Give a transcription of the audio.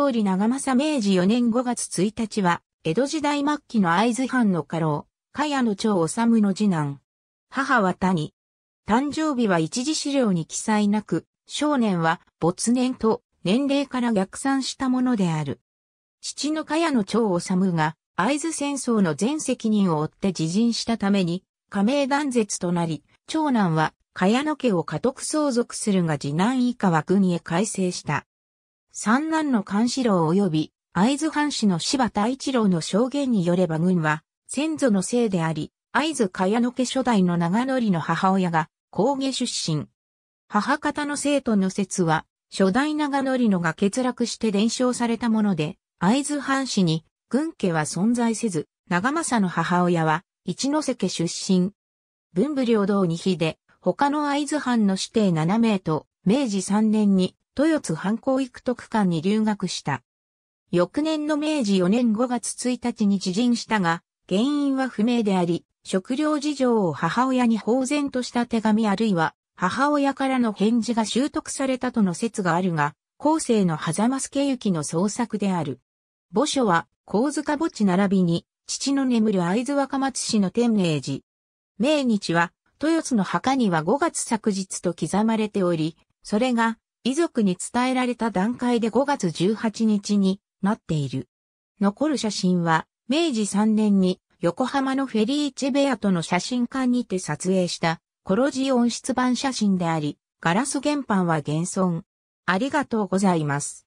郡長政明治4年5月1日は、江戸時代末期の会津藩の家老、茅野長治の次男。母は谷。誕生日は一時資料に記載なく、少年は没年と年齢から逆算したものである。父の茅野長治が、会津戦争の全責任を負って自陣したために、加盟断絶となり、長男は、茅野家を家督相続するが次男以下は国へ改正した。三男の監視郎及び会津藩士の柴田一郎の証言によれば軍は先祖のせいであり、会津茅野家初代の長則の母親が高下出身。母方の生徒の説は、初代長則のが欠落して伝承されたもので、会津藩士に軍家は存在せず、長政の母親は一ノ瀬家出身。文武両道に比で、他の会津藩の指定7名と、明治3年に豊津藩校育徳館に留学した。翌年の明治4年5月1日に知人したが、原因は不明であり、食料事情を母親に放然とした手紙あるいは、母親からの返事が習得されたとの説があるが、後世の狭間助行の創作である。墓所は、高塚墓地並びに、父の眠る会津若松市の天明寺。命日は、豊津の墓には5月昨日と刻まれており、それが遺族に伝えられた段階で5月18日になっている。残る写真は、明治3年に横浜のフェリーチェベアとの写真館にて撮影したコロジオン出版写真であり、ガラス原版は現存。ありがとうございます。